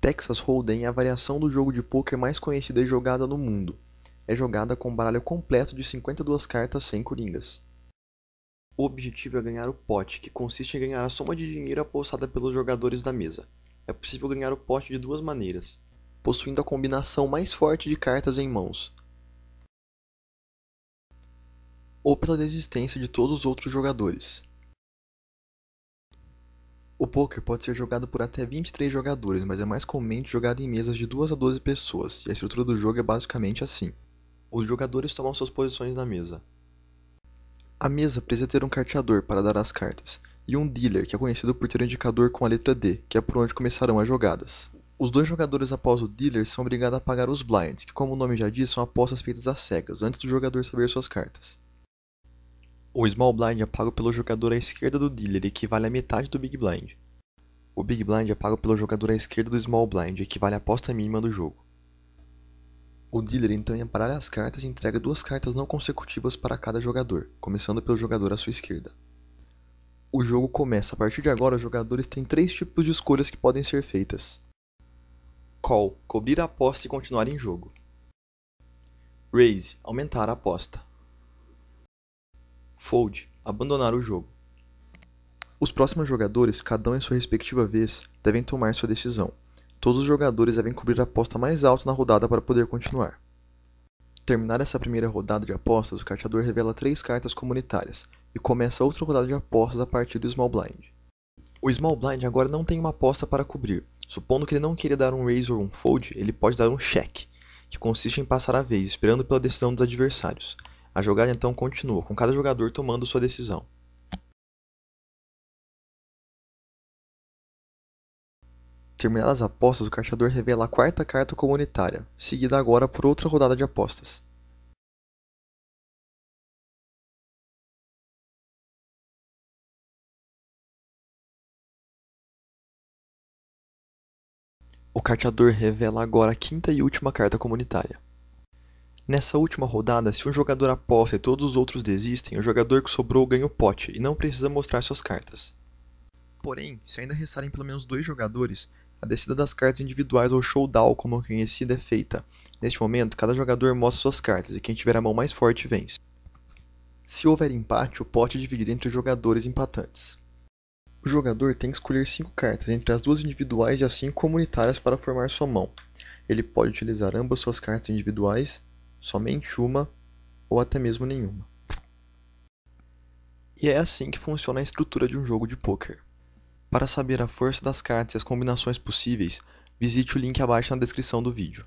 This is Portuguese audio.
Texas Hold'em é a variação do jogo de poker mais conhecida e jogada no mundo. É jogada com baralho completo de 52 cartas sem coringas. O objetivo é ganhar o pote, que consiste em ganhar a soma de dinheiro apostada pelos jogadores da mesa. É possível ganhar o pote de duas maneiras, possuindo a combinação mais forte de cartas em mãos, ou pela desistência de todos os outros jogadores. O poker pode ser jogado por até 23 jogadores, mas é mais comumente jogado em mesas de 2 a 12 pessoas, e a estrutura do jogo é basicamente assim. Os jogadores tomam suas posições na mesa. A mesa precisa ter um carteador para dar as cartas, e um dealer, que é conhecido por ter um indicador com a letra D, que é por onde começarão as jogadas. Os dois jogadores após o dealer são obrigados a pagar os blinds, que como o nome já diz, são apostas feitas às cegas, antes do jogador saber suas cartas. O Small Blind é pago pelo jogador à esquerda do dealer, equivale a metade do Big Blind. O Big Blind é pago pelo jogador à esquerda do Small Blind, equivale à aposta mínima do jogo. O dealer então embaralha as cartas e entrega duas cartas não consecutivas para cada jogador, começando pelo jogador à sua esquerda. O jogo começa. A partir de agora, os jogadores têm três tipos de escolhas que podem ser feitas: Call cobrir a aposta e continuar em jogo. Raise aumentar a aposta. Fold, abandonar o jogo. Os próximos jogadores, cada um em sua respectiva vez, devem tomar sua decisão. Todos os jogadores devem cobrir a aposta mais alta na rodada para poder continuar. Terminada essa primeira rodada de apostas, o carteador revela três cartas comunitárias e começa outra rodada de apostas a partir do Small Blind. O Small Blind agora não tem uma aposta para cobrir. Supondo que ele não queira dar um raise ou um fold, ele pode dar um check, que consiste em passar a vez, esperando pela decisão dos adversários. A jogada então continua, com cada jogador tomando sua decisão. Terminadas as apostas, o caixador revela a quarta carta comunitária, seguida agora por outra rodada de apostas. O carteador revela agora a quinta e última carta comunitária. Nessa última rodada, se um jogador aposta e todos os outros desistem, o jogador que sobrou ganha o pote e não precisa mostrar suas cartas. Porém, se ainda restarem pelo menos dois jogadores, a descida das cartas individuais ou showdown, como conhecida, é feita. Neste momento, cada jogador mostra suas cartas e quem tiver a mão mais forte vence. Se houver empate, o pote é dividido entre os jogadores empatantes. O jogador tem que escolher 5 cartas entre as duas individuais e as 5 comunitárias para formar sua mão. Ele pode utilizar ambas suas cartas individuais somente uma ou até mesmo nenhuma. E é assim que funciona a estrutura de um jogo de poker. Para saber a força das cartas e as combinações possíveis, visite o link abaixo na descrição do vídeo.